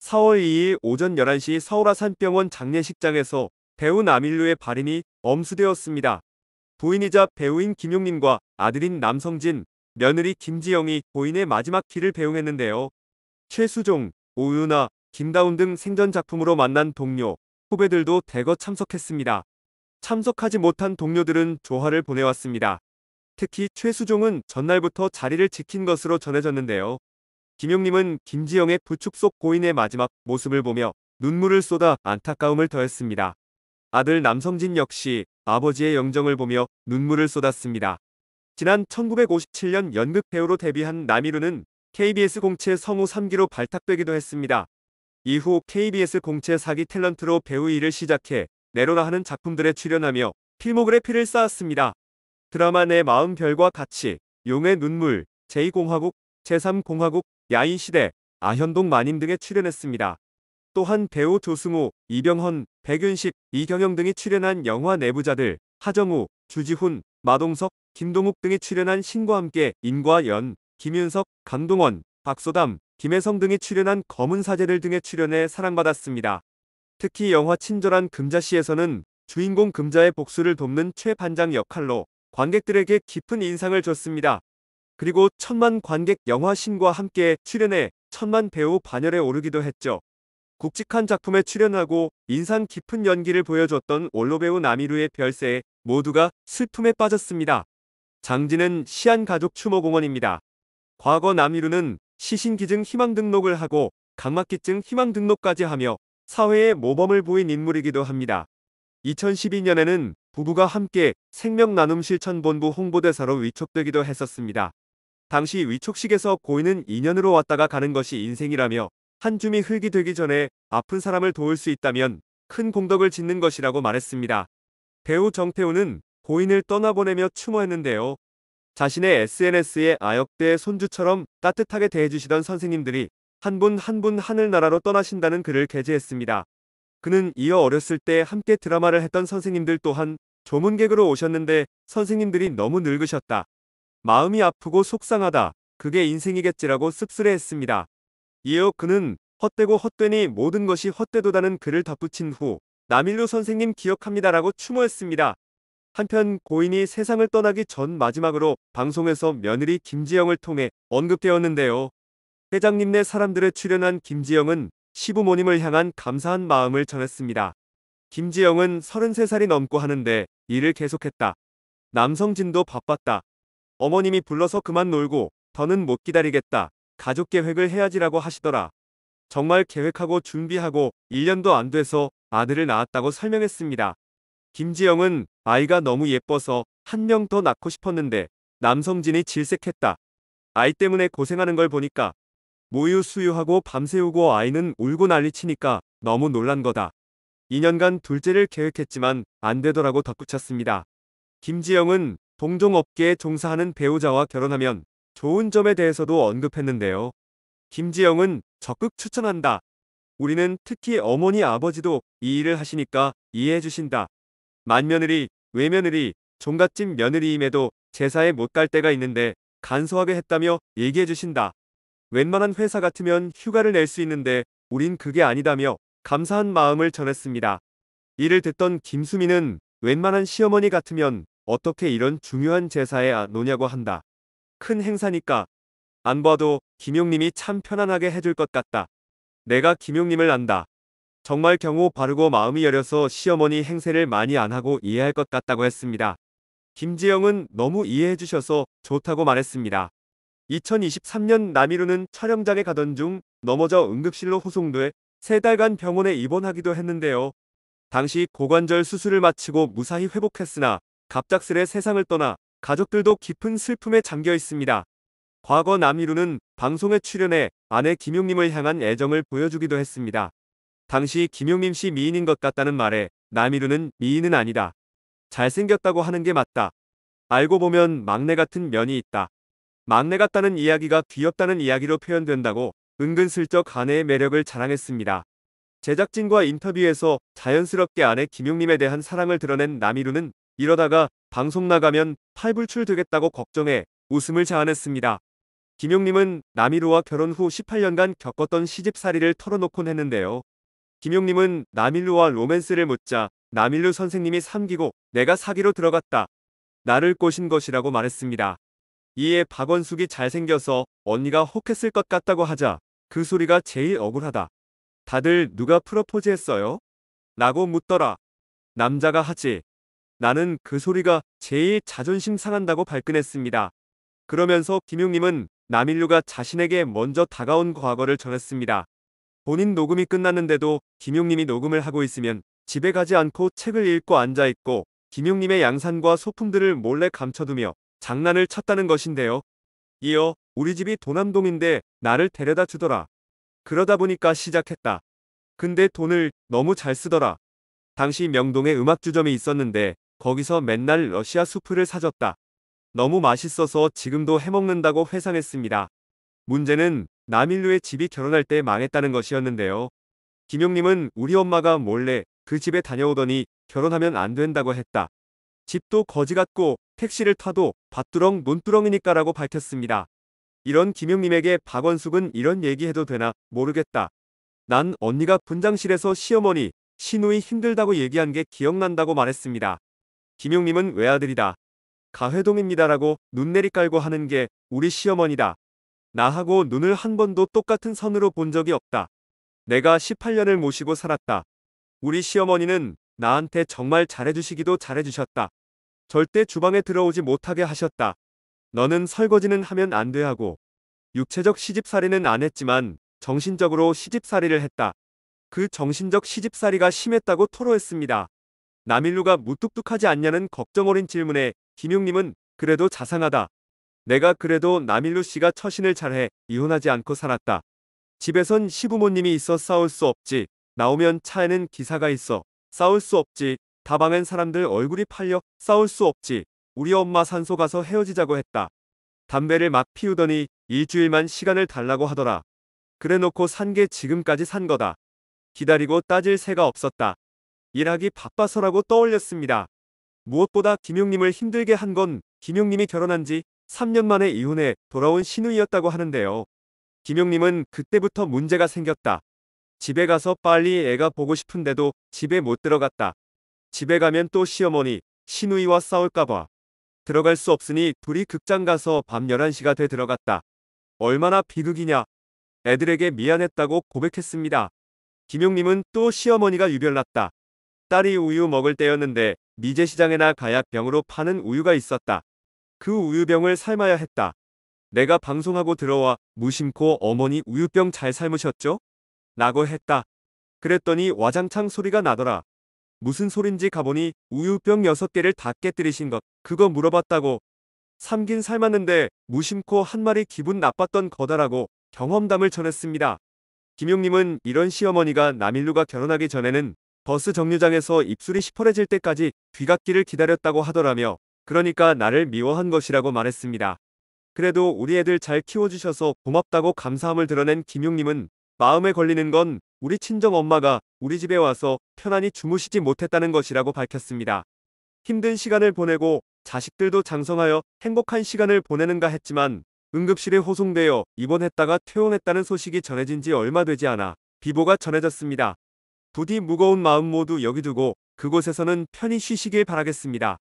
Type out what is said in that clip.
4월 2일 오전 11시 서울아 산병원 장례식장에서 배우 남일루의 발인이 엄수되었습니다. 부인이자 배우인 김용림과 아들인 남성진, 며느리 김지영이 고인의 마지막 길을 배웅했는데요. 최수종, 오유나, 김다운 등 생전 작품으로 만난 동료, 후배들도 대거 참석했습니다. 참석하지 못한 동료들은 조화를 보내왔습니다. 특히 최수종은 전날부터 자리를 지킨 것으로 전해졌는데요. 김용림은 김지영의 부축 속 고인의 마지막 모습을 보며 눈물을 쏟아 안타까움을 더했습니다. 아들 남성진 역시 아버지의 영정을 보며 눈물을 쏟았습니다. 지난 1957년 연극 배우로 데뷔한 남희루는 KBS 공채 성우 3기로 발탁되기도 했습니다. 이후 KBS 공채 4기 탤런트로 배우 일을 시작해 내로라 하는 작품들에 출연하며 필모그래피를 쌓았습니다. 드라마 내 마음 별과 같이 용의 눈물, 제2공화국, 제3공화국, 야인시대, 아현동 마님 등에 출연했습니다. 또한 배우 조승우, 이병헌, 백윤식, 이경영 등이 출연한 영화 내부자들, 하정우, 주지훈, 마동석, 김동욱 등이 출연한 신과 함께 인과연 김윤석, 강동원, 박소담, 김혜성 등이 출연한 검은 사제들 등에출연해 사랑받았습니다. 특히 영화 친절한 금자씨에서는 주인공 금자의 복수를 돕는 최반장 역할로 관객들에게 깊은 인상을 줬습니다. 그리고 천만 관객 영화 신과 함께 출연해 천만 배우 반열에 오르기도 했죠. 굵직한 작품에 출연하고 인상 깊은 연기를 보여줬던 원로배우 나미루의 별세에 모두가 슬픔에 빠졌습니다. 장지는 시안가족추모공원입니다. 과거 나미루는 시신기증 희망 등록을 하고 각막기증 희망 등록까지 하며 사회에 모범을 보인 인물이기도 합니다. 2012년에는 부부가 함께 생명나눔 실천본부 홍보대사로 위촉되기도 했었습니다. 당시 위촉식에서 고인은 인연으로 왔다가 가는 것이 인생이라며 한 줌이 흙이 되기 전에 아픈 사람을 도울 수 있다면 큰 공덕을 짓는 것이라고 말했습니다. 배우 정태우는 고인을 떠나보내며 추모했는데요. 자신의 SNS에 아역대 의 손주처럼 따뜻하게 대해주시던 선생님들이 한 분 한 분 하늘나라로 떠나신다는 글을 게재했습니다. 그는 이어 어렸을 때 함께 드라마를 했던 선생님들 또한 조문객으로 오셨는데 선생님들이 너무 늙으셨다. 마음이 아프고 속상하다. 그게 인생이겠지라고 씁쓸해했습니다. 이어 그는 헛되고 헛되니 모든 것이 헛되도다는 글을 덧붙인 후 남일로 선생님 기억합니다라고 추모했습니다. 한편 고인이 세상을 떠나기 전 마지막으로 방송에서 며느리 김지영을 통해 언급되었는데요. 회장님 네 사람들에 출연한 김지영은 시부모님을 향한 감사한 마음을 전했습니다. 김지영은 33살이 넘고 하는데 일을 계속했다. 남성진도 바빴다. 어머님이 불러서 그만 놀고 더는 못 기다리겠다. 가족 계획을 해야지라고 하시더라. 정말 계획하고 준비하고 1년도 안 돼서 아들을 낳았다고 설명했습니다. 김지영은 아이가 너무 예뻐서 한 명 더 낳고 싶었는데 남성진이 질색했다. 아이 때문에 고생하는 걸 보니까 모유 수유하고 밤새우고 아이는 울고 난리치니까 너무 놀란 거다. 2년간 둘째를 계획했지만 안 되더라고 덧붙였습니다. 김지영은 동종업계에 종사하는 배우자와 결혼하면 좋은 점에 대해서도 언급했는데요. 김지영은 적극 추천한다. 우리는 특히 어머니 아버지도 이 일을 하시니까 이해해 주신다. 만며느리, 외며느리, 종갓집 며느리임에도 제사에 못 갈 때가 있는데 간소하게 했다며 얘기해 주신다. 웬만한 회사 같으면 휴가를 낼 수 있는데 우린 그게 아니다며 감사한 마음을 전했습니다. 이를 듣던 김수민은 웬만한 시어머니 같으면 어떻게 이런 중요한 제사에 안냐고 한다. 큰 행사니까. 안 봐도 김용님이 참 편안하게 해줄 것 같다. 내가 김용님을 안다. 정말 경호 바르고 마음이 여려서 시어머니 행세를 많이 안 하고 이해할 것 같다고 했습니다. 김지영은 너무 이해해 주셔서 좋다고 말했습니다. 2023년 남이루는 촬영장에 가던 중 넘어져 응급실로 호송돼 세 달간 병원에 입원하기도 했는데요. 당시 고관절 수술을 마치고 무사히 회복했으나 갑작스레 세상을 떠나 가족들도 깊은 슬픔에 잠겨 있습니다. 과거 남희루는 방송에 출연해 아내 김용림을 향한 애정을 보여주기도 했습니다. 당시 김용림 씨 미인인 것 같다는 말에 남희루는 미인은 아니다. 잘생겼다고 하는 게 맞다. 알고 보면 막내 같은 면이 있다. 막내 같다는 이야기가 귀엽다는 이야기로 표현된다고 은근슬쩍 아내의 매력을 자랑했습니다. 제작진과 인터뷰에서 자연스럽게 아내 김용림에 대한 사랑을 드러낸 남희루는 이러다가 방송 나가면 팔불출 되겠다고 걱정해 웃음을 자아냈습니다. 김용님은 남일루와 결혼 후 18년간 겪었던 시집살이를 털어놓곤 했는데요. 김용님은 남일루와 로맨스를 묻자 남일루 선생님이 삼기고 내가 사기로 들어갔다. 나를 꼬신 것이라고 말했습니다. 이에 박원숙이 잘생겨서 언니가 혹했을 것 같다고 하자 그 소리가 제일 억울하다. 다들 누가 프러포즈했어요? 라고 묻더라. 남자가 하지 나는 그 소리가 제일 자존심 상한다고 발끈했습니다. 그러면서 김용님은 남인류가 자신에게 먼저 다가온 과거를 전했습니다. 본인 녹음이 끝났는데도 김용님이 녹음을 하고 있으면 집에 가지 않고 책을 읽고 앉아있고 김용님의 양산과 소품들을 몰래 감춰두며 장난을 쳤다는 것인데요. 이어 우리 집이 도남동인데 나를 데려다 주더라. 그러다 보니까 시작했다. 근데 돈을 너무 잘 쓰더라. 당시 명동에 음악주점이 있었는데 거기서 맨날 러시아 수프를 사줬다. 너무 맛있어서 지금도 해먹는다고 회상했습니다. 문제는 남일루의 집이 결혼할 때 망했다는 것이었는데요. 김용님은 우리 엄마가 몰래 그 집에 다녀오더니 결혼하면 안 된다고 했다. 집도 거지 같고 택시를 타도 밭두렁 논두렁이니까라고 밝혔습니다. 이런 김용님에게 박원숙은 이런 얘기해도 되나 모르겠다. 난 언니가 분장실에서 시어머니, 신우이 힘들다고 얘기한 게 기억난다고 말했습니다. 김용님은 외아들이다. 가회동입니다라고 눈내리 깔고 하는 게 우리 시어머니다. 나하고 눈을 한 번도 똑같은 선으로 본 적이 없다. 내가 18년을 모시고 살았다. 우리 시어머니는 나한테 정말 잘해주시기도 잘해주셨다. 절대 주방에 들어오지 못하게 하셨다. 너는 설거지는 하면 안 돼 하고. 육체적 시집살이는 안 했지만 정신적으로 시집살이를 했다. 그 정신적 시집살이가 심했다고 토로했습니다. 남일루가 무뚝뚝하지 않냐는 걱정 어린 질문에 김용님은 그래도 자상하다. 내가 그래도 남일루 씨가 처신을 잘해 이혼하지 않고 살았다. 집에선 시부모님이 있어 싸울 수 없지. 나오면 차에는 기사가 있어. 싸울 수 없지. 다방엔 사람들 얼굴이 팔려 싸울 수 없지. 우리 엄마 산소 가서 헤어지자고 했다. 담배를 막 피우더니 일주일만 시간을 달라고 하더라. 그래놓고 산 게 지금까지 산 거다. 기다리고 따질 새가 없었다. 일하기 바빠서라고 떠올렸습니다. 무엇보다 김용님을 힘들게 한 건 김용님이 결혼한 지 3년 만에 이혼해 돌아온 신우이었다고 하는데요. 김용님은 그때부터 문제가 생겼다. 집에 가서 빨리 애가 보고 싶은데도 집에 못 들어갔다. 집에 가면 또 시어머니, 신우이와 싸울까봐. 들어갈 수 없으니 둘이 극장 가서 밤 11시가 돼 들어갔다. 얼마나 비극이냐. 애들에게 미안했다고 고백했습니다. 김용님은 또 시어머니가 유별났다. 딸이 우유 먹을 때였는데 미제시장에나 가약병으로 파는 우유가 있었다. 그 우유병을 삶아야 했다. 내가 방송하고 들어와 무심코 어머니 우유병 잘 삶으셨죠? 라고 했다. 그랬더니 와장창 소리가 나더라. 무슨 소린지 가보니 우유병 6개를 다 깨뜨리신 것 그거 물어봤다고. 삼긴 삶았는데 무심코 한 마리 기분 나빴던 거다라고 경험담을 전했습니다. 김용님은 이런 시어머니가 남일루가 결혼하기 전에는 버스 정류장에서 입술이 시퍼레질 때까지 귀갓길을 기다렸다고 하더라며 그러니까 나를 미워한 것이라고 말했습니다. 그래도 우리 애들 잘 키워주셔서 고맙다고 감사함을 드러낸 김용님은 마음에 걸리는 건 우리 친정 엄마가 우리 집에 와서 편안히 주무시지 못했다는 것이라고 밝혔습니다. 힘든 시간을 보내고 자식들도 장성하여 행복한 시간을 보내는가 했지만 응급실에 호송되어 입원했다가 퇴원했다는 소식이 전해진 지 얼마 되지 않아 비보가 전해졌습니다. 부디 무거운 마음 모두 여기 두고 그곳에서는 편히 쉬시길 바라겠습니다.